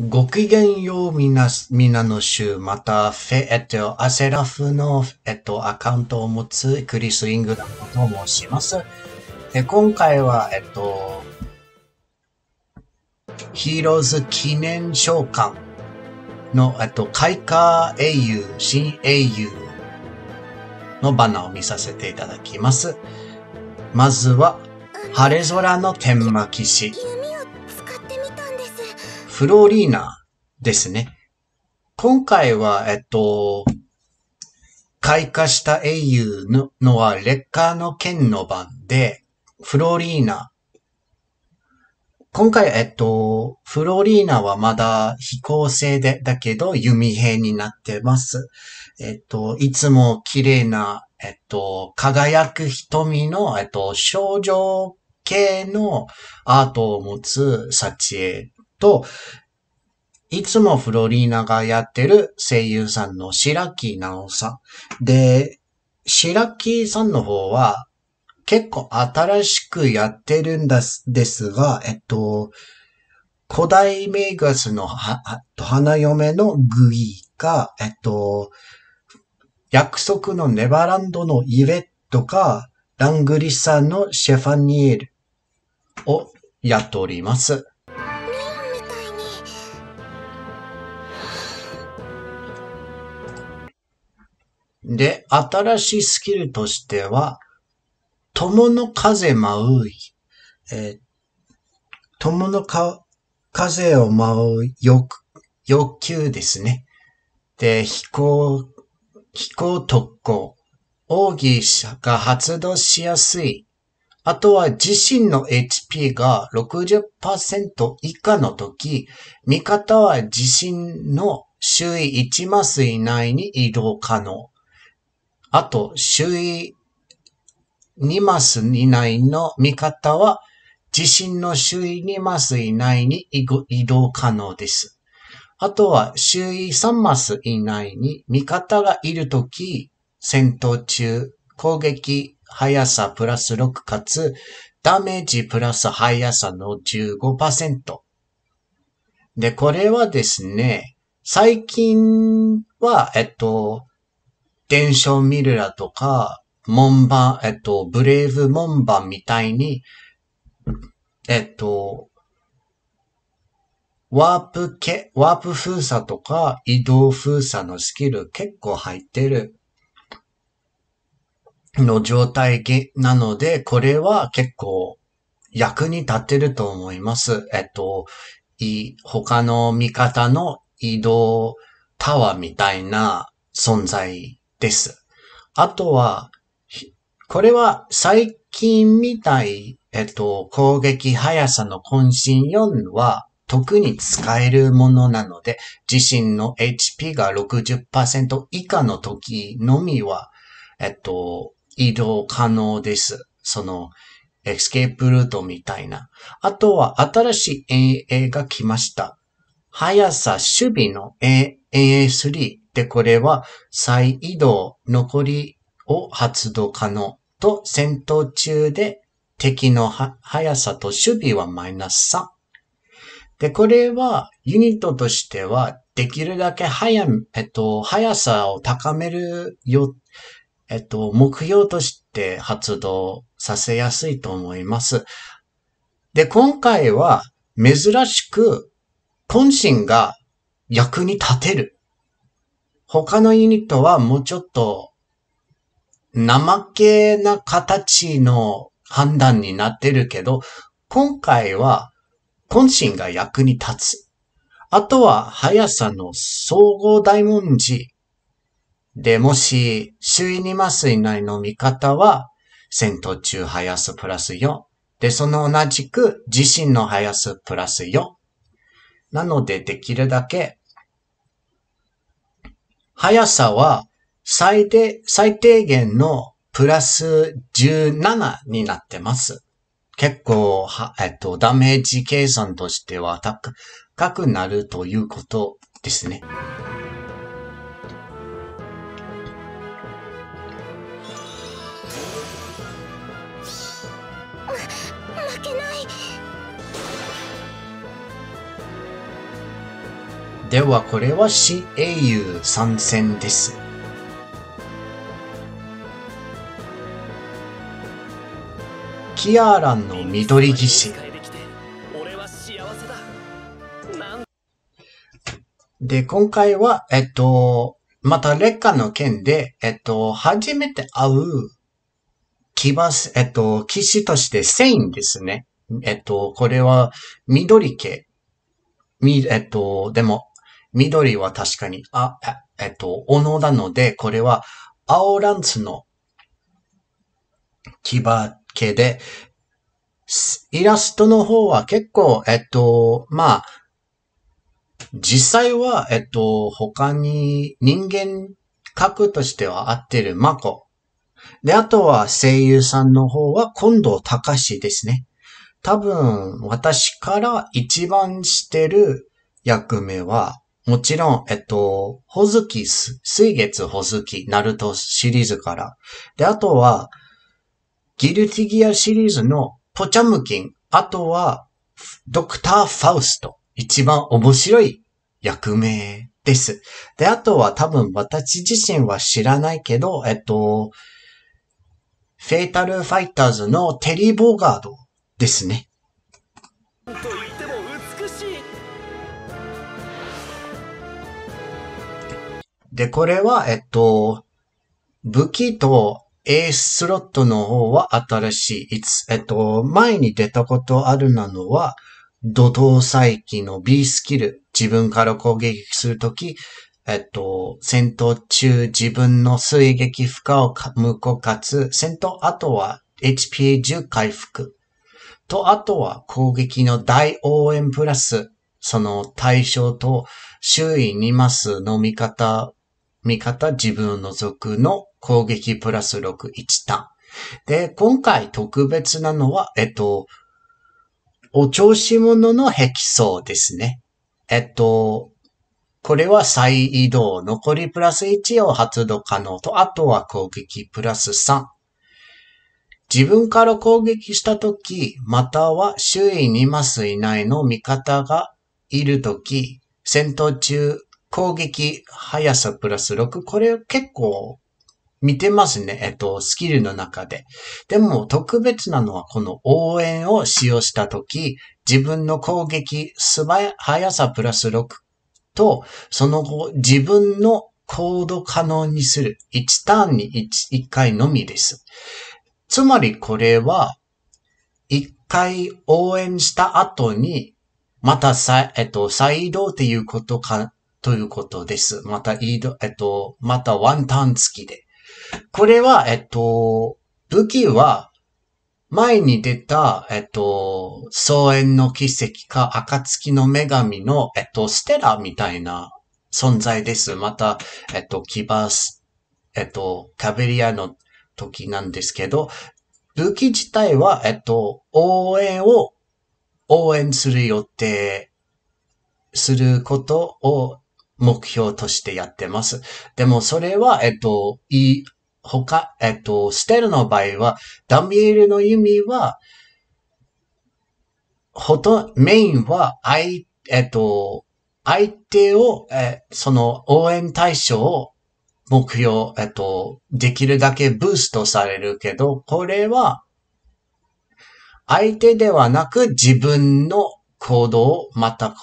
ごきげんようみな、みなの衆、また、フェ、えっと、アセラフの、えっと、アカウントを持つクリス・イングランドと申します。で、今回は、えっと、ヒーローズ記念召喚の、えっと、開花英雄、新英雄のバナーを見させていただきます。まずは、晴れ空の天巻騎士。フローリーナですね。今回は、えっと、開花した英雄ののは劣化の剣の番で、フローリーナ。今回、えっと、フローリーナはまだ飛行性で、だけど弓兵になってます。えっと、いつも綺麗な、えっと、輝く瞳の、えっと、少女系のアートを持つ撮影と、いつもフロリーナがやってる声優さんの白木直さん。で、白木さんの方は結構新しくやってるんですですが、えっと、古代メガスの花嫁のグイか、えっと、約束のネバランドのイベットか、ラングリさんのシェファニエルをやっております。で、新しいスキルとしては、友の風舞う、えー、友のか風を舞う欲、欲求ですね。で、飛行、飛行特攻、奥義者が発動しやすい。あとは自身の HP が60%以下の時、味方は自身の周囲1マス以内に移動可能。あと、周囲2マス以内の見方は、地震の周囲2マス以内に移動可能です。あとは、周囲3マス以内に味方がいるとき、戦闘中、攻撃速さプラス6かつ、ダメージプラス速さの15%。で、これはですね、最近は、えっと、伝承ミルラとか、門番、えっと、ブレイブ門番みたいに、えっと、ワープけ、ワープ封鎖とか移動封鎖のスキル結構入ってるの状態なので、これは結構役に立ってると思います。えっと、い、他の味方の移動タワーみたいな存在です。あとは、これは最近みたい、えっと、攻撃速さの渾身4は、特に使えるものなので、自身の HP が60%以下の時のみは、えっと、移動可能です。その、エスケープルートみたいな。あとは、新しい AA が来ました。速さ守備の AA3。ってこれは再移動、残りを発動可能と戦闘中で敵の速さと守備はマイナス3。で、これはユニットとしてはできるだけ速、えっと、速さを高めるよ、えっと、目標として発動させやすいと思います。で、今回は珍しく、渾身が役に立てる他のユニットはもうちょっと怠けな形の判断になってるけど、今回は渾身が役に立つ。あとは速さの総合大文字で、もし周囲にマす以内の見方は、戦闘中速さプラス4。で、その同じく自身の速さプラス4。なので、できるだけ速さは最低、最低限のプラス17になってます。結構、は、えっと、ダメージ計算としては高くなるということですね。ま、負けない。ではこれは新英雄参戦です。キアランの緑騎士。で、今回は、えっと、また劣化の件で、えっと、初めて会う、騎馬、えっと、騎士としてセインですね。えっと、これは緑系。み、えっと、でも、緑は確かに、あ、えっと、斧のなので、これは青ランツの木場系で、イラストの方は結構、えっと、まあ、実際は、えっと、他に人間格としては合ってるマコ。で、あとは声優さんの方は近藤隆ですね。多分、私から一番してる役目は、もちろん、えっと、ほずき、水月ほずき、ナルトシリーズから。で、あとは、ギルティギアシリーズのポチャムキン。あとは、ドクター・ファウスト。一番面白い役名です。で、あとは多分私自身は知らないけど、えっと、フェイタル・ファイターズのテリー・ボーガードですね。で、これは、えっと、武器と A スロットの方は新しい。いつ、えっと、前に出たことあるなのは、土頭再起の B スキル。自分から攻撃するとき、えっと、戦闘中自分の水撃負荷を無効かつ、戦闘後は HPA10 回復。と、あとは攻撃の大応援プラス、その対象と周囲にますのみ方味方自分除くの攻撃プラス6、1ターン。で、今回特別なのは、えっと、お調子者の壁層ですね。えっと、これは再移動、残りプラス1を発動可能と、あとは攻撃プラス3。自分から攻撃したとき、または周囲にいます以内の味方がいるとき、戦闘中攻撃、速さプラス6。これ結構見てますね。えっと、スキルの中で。でも特別なのはこの応援を使用したとき、自分の攻撃、素早、速さプラス6と、その後自分の行動可能にする。1ターンに 1, 1回のみです。つまりこれは、1回応援した後に、また再、えっと、再移動っていうことか、ということです。また、えっと、またワンタン付きで。これは、えっと、武器は、前に出た、えっと、草園の奇跡か、暁の女神の、えっと、ステラみたいな存在です。また、えっと、キバス、えっと、カベリアの時なんですけど、武器自体は、えっと、応援を、応援する予定、することを目標としてやってます。でもそれは、えっと、い、他、えっと、ステルの場合は、ダミエルの意味は、ほと、メインは、えっと、相手を、え、その応援対象を目標、えっと、できるだけブーストされるけど、これは、相手ではなく自分の行動をまた、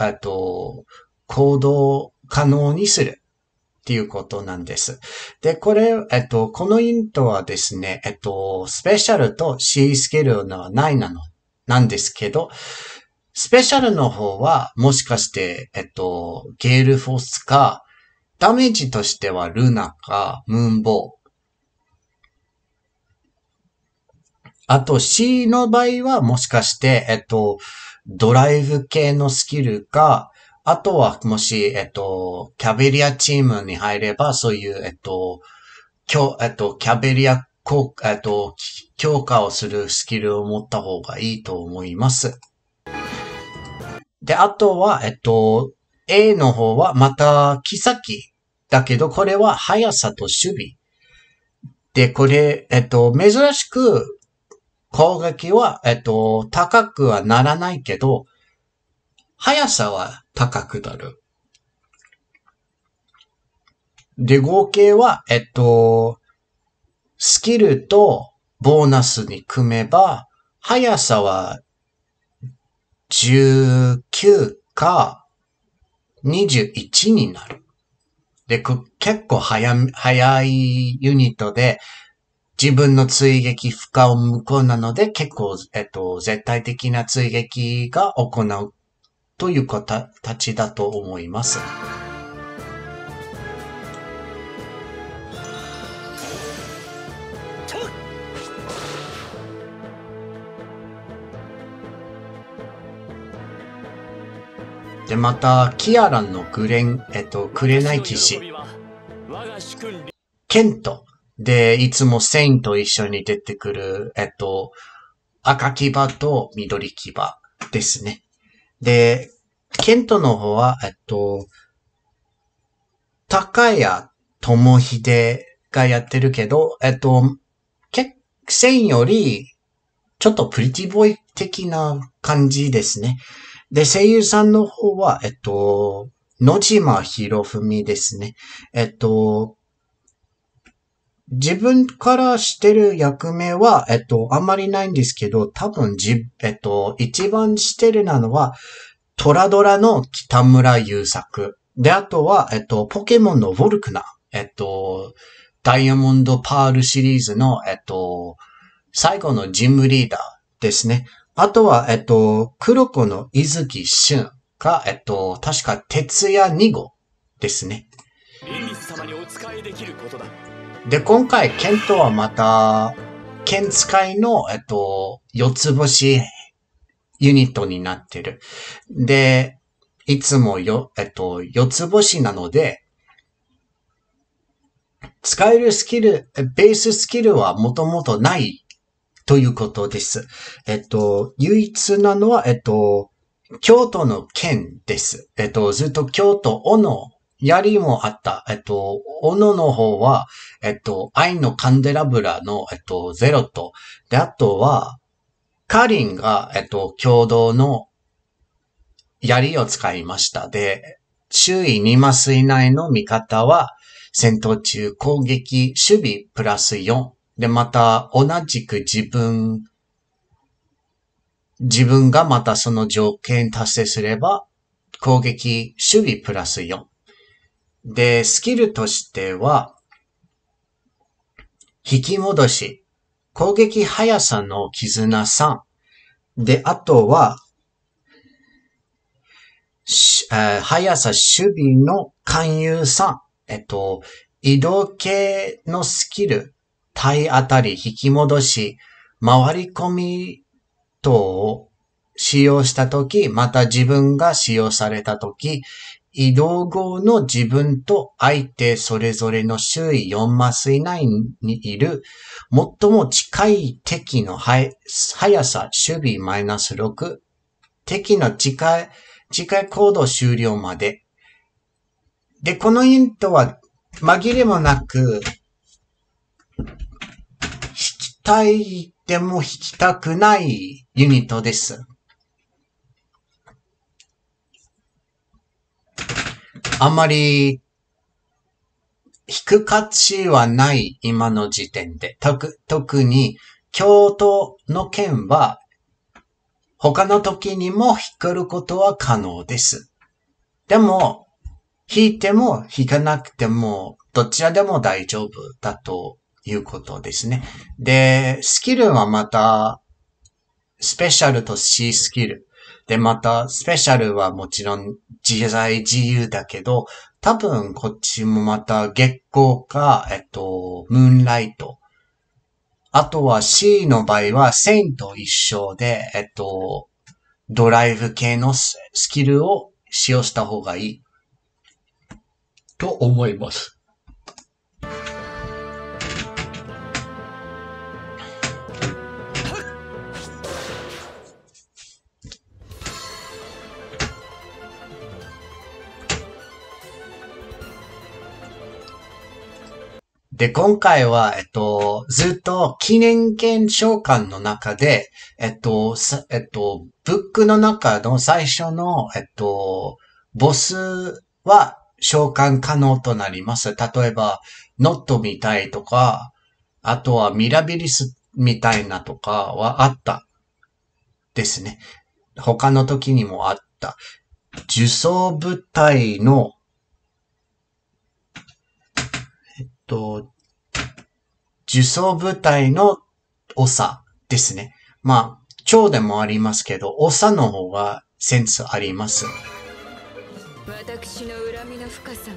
えっと、行動可能にするっていうことなんです。で、これ、えっと、このイントはですね、えっと、スペシャルと C スールのはないなの、なんですけど、スペシャルの方は、もしかして、えっと、ゲールフォースか、ダメージとしてはルナか、ムーンボー。あと C の場合は、もしかして、えっと、ドライブ系のスキルか、あとは、もし、えっと、キャベリアチームに入れば、そういう、えっと、今日、えっと、キャベリアこえっと、強化をするスキルを持った方がいいと思います。で、あとは、えっと、A の方はまた、木先。だけど、これは速さと守備。で、これ、えっと、珍しく、攻撃は、えっと、高くはならないけど、速さは高くなる。で、合計は、えっと、スキルとボーナスに組めば、速さは19か21になる。で、結構早、早いユニットで、自分の追撃不可を無効なので、結構、えっと、絶対的な追撃が行うという形だと思います。で、また、キアランのグレン、えっと、くれない騎士。ケント。で、いつもセインと一緒に出てくる、えっと、赤牙と緑牙ですね。で、ケントの方は、えっと、高谷智秀がやってるけど、えっと、結線より、ちょっとプリティボーイ的な感じですね。で、声優さんの方は、えっと、野島博文ですね。えっと、自分からしてる役目は、えっと、あんまりないんですけど、多分じ、えっと、一番してるなのは、トラドラの北村優作。で、あとは、えっと、ポケモンのウォルクナ。えっと、ダイヤモンドパールシリーズの、えっと、最後のジムリーダーですね。あとは、えっと、黒子の伊月俊が、えっと、確か、徹夜2号ですね。エリス様にお使いできることだ。で、今回、ケントはまた、ケン使いの、えっと、四つ星ユニットになってる。で、いつもよ、えっと、四つ星なので、使えるスキル、ベーススキルはもともとないということです。えっと、唯一なのは、えっと、京都の剣です。えっと、ずっと京都、おの槍もあった。えっと、斧の方は、えっと、愛のカンデラブラの、えっと、ゼロと、で、あとは、カリンが、えっと、共同の槍を使いました。で、周囲2マス以内の味方は、戦闘中攻撃、守備プラス4。で、また、同じく自分、自分がまたその条件達成すれば、攻撃、守備プラス4。で、スキルとしては、引き戻し、攻撃速さの絆3。で、あとは、え速さ守備の勧誘さん。えっと、移動系のスキル、体当たり、引き戻し、回り込み等を使用したとき、また自分が使用されたとき、移動後の自分と相手それぞれの周囲4マス以内にいる最も近い敵の速さ、守備マイナス6、敵の近い、近い行動終了まで。で、このイントは紛れもなく、引きたいでも引きたくないユニットです。あんまり、引く価値はない今の時点で。特に、京都の件は、他の時にも引くることは可能です。でも、引いても引かなくても、どちらでも大丈夫だということですね。で、スキルはまた、スペシャルと C スキル。で、また、スペシャルはもちろん自在自由だけど、多分こっちもまた月光か、えっと、ムーンライト。あとは C の場合は、セインと一緒で、えっと、ドライブ系のスキルを使用した方がいい。と思います。で、今回は、えっと、ずっと記念券召喚の中で、えっと、えっと、ブックの中の最初の、えっと、ボスは召喚可能となります。例えば、ノットみたいとか、あとはミラビリスみたいなとかはあった。ですね。他の時にもあった。受装部隊のと、受装部隊の長ですね。まあ、長でもありますけど、長の方がセンスあります。私の恨みの深さ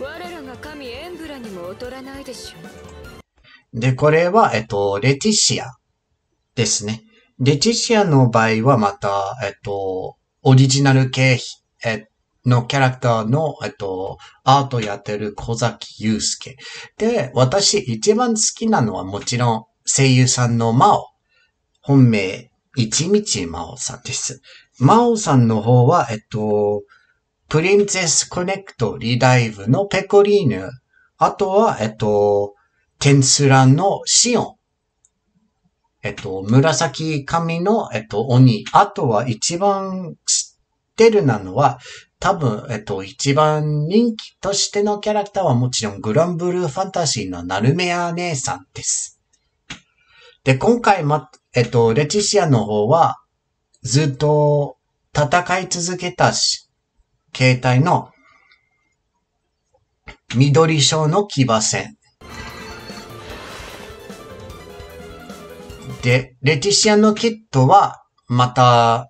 は、我らが神エンブラにも劣らないでしょう。で、これは、えっと、レティシアですね。レティシアの場合はまた、えっと、オリジナル経費、えっのキャラクターの、えっと、アートやってる小崎祐介。で、私一番好きなのはもちろん声優さんの真央。本名、一道真央さんです。真央さんの方は、えっと、プリンセスコネクトリダイブのペコリーヌ。あとは、えっと、テンスラのシオン。えっと、紫髪の、えっと、鬼。あとは一番知ってるなのは、多分、えっと、一番人気としてのキャラクターはもちろんグランブルーファンタジーのナルメア姉さんです。で、今回ま、えっと、レチシアの方は、ずっと戦い続けたし、携帯の緑章の騎馬戦。で、レティシアのキットは、また、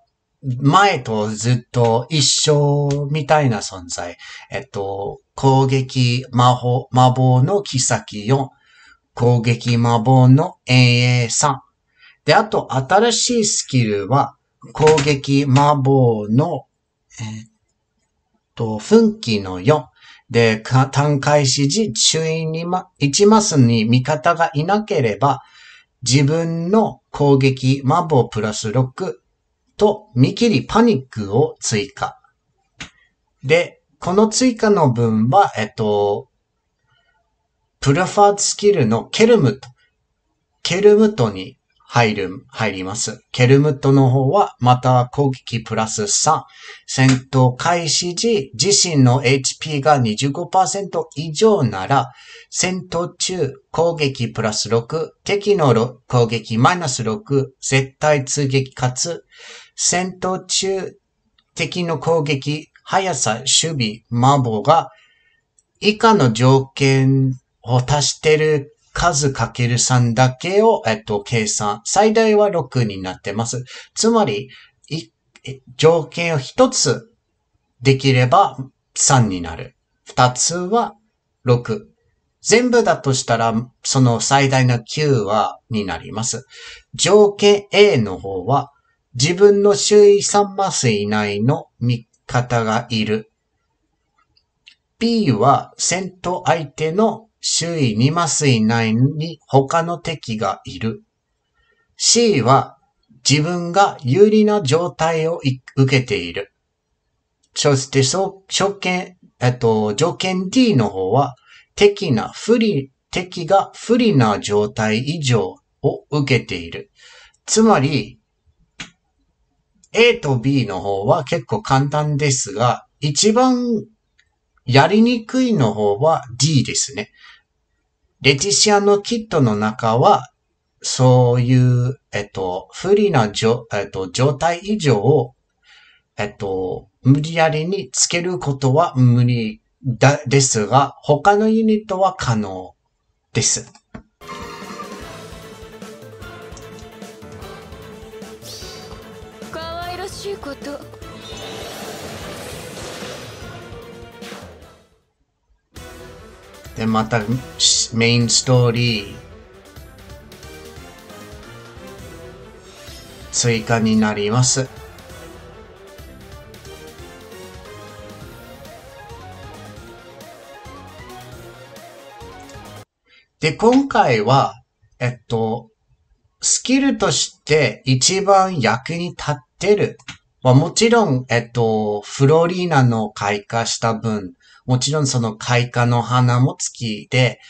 前とずっと一緒みたいな存在。えっと、攻撃魔法、魔法の妃4、攻撃魔法の遠泳3。で、あと、新しいスキルは、攻撃魔法の、えっと、奮起の4。で、単回指示、注意にま、一マスに味方がいなければ、自分の攻撃魔法プラス6、と見切りパニックを追加。で、この追加の分は、えっと、プルファードスキルのケルムト、ケルムトに入る、入ります。ケルムトの方は、また攻撃プラス3。戦闘開始時、自身の HP が25%以上なら、戦闘中、攻撃プラス6、敵の攻撃マイナス6、絶対通撃かつ、戦闘中、敵の攻撃、速さ、守備、魔法が、以下の条件を足してる数かける3だけを、えっと、計算。最大は6になってます。つまり、条件を1つできれば3になる。2つは6。全部だとしたら、その最大の9は、になります。条件 A の方は、自分の周囲3マス以内の味方がいる。B は戦闘相手の周囲2マス以内に他の敵がいる。C は自分が有利な状態を受けている。そして、そう、条件、えっと、条件 D の方は、敵な不利、敵が不利な状態以上を受けている。つまり、A と B の方は結構簡単ですが、一番やりにくいの方は D ですね。レティシアのキットの中は、そういう、えっと、不利なじょ、えっと、状態以上を、えっと、無理やりにつけることは無理だ、ですが、他のユニットは可能です。で、またメインストーリー、追加になります。で、今回は、えっと、スキルとして一番役に立ってる。まあ、もちろん、えっと、フロリーナの開花した分、もちろんその開花の花も月で、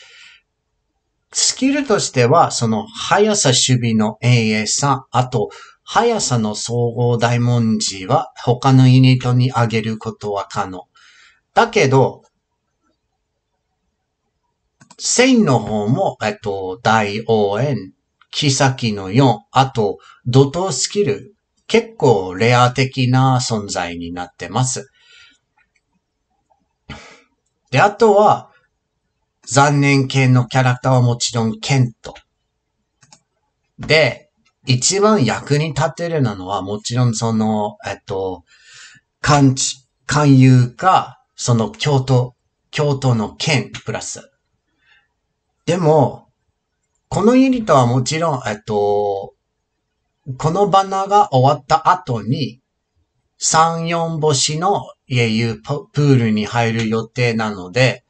スキルとしては、その速さ守備の永遠さ、あと、速さの総合大文字は他のユニットに上げることは可能。だけど、線の方も、えっと、大応援、木先の4、あと、怒涛スキル、結構レア的な存在になってます。で、あとは、残念系のキャラクターはもちろんケント。で、一番役に立てるなのは、もちろんその、えっと、勘、知、勧誘か、その京都、京都の県プラス。でも、このユニットはもちろん、えっと、このバナーが終わった後に、三四星のいうプールに入る予定なので、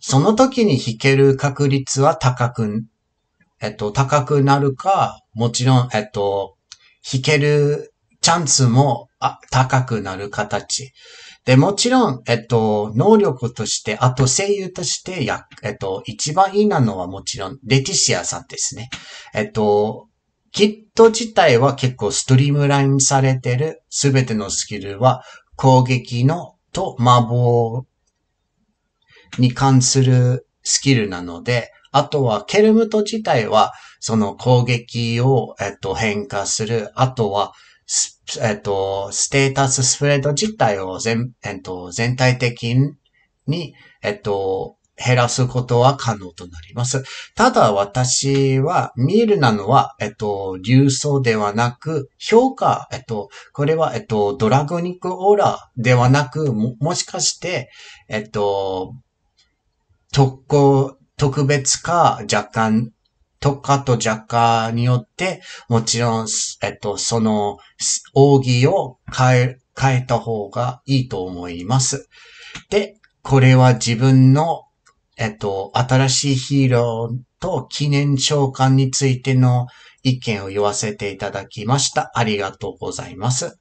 その時に弾ける確率は高く、えっと、高くなるか、もちろん、えっと、弾けるチャンスも高くなる形。で、もちろん、えっと、能力として、あと声優としてや、えっと、一番いいなのはもちろん、レティシアさんですね。えっと、キット自体は結構ストリームラインされてる、すべてのスキルは攻撃のと魔法に関するスキルなので、あとはケルムト自体はその攻撃を、えっと、変化する、あとはえっと、ステータススプレッド自体を全、えっと、全体的に、えっと、減らすことは可能となります。ただ私は、見えるなのは、えっと、流送ではなく、評価、えっと、これは、えっと、ドラゴニックオーラではなく、も、もしかして、えっと、特攻、特別か、若干、特化と若干によって、もちろん、えっと、その、奥義を変え、変えた方がいいと思います。で、これは自分のえっと、新しいヒーローと記念召喚についての意見を言わせていただきました。ありがとうございます。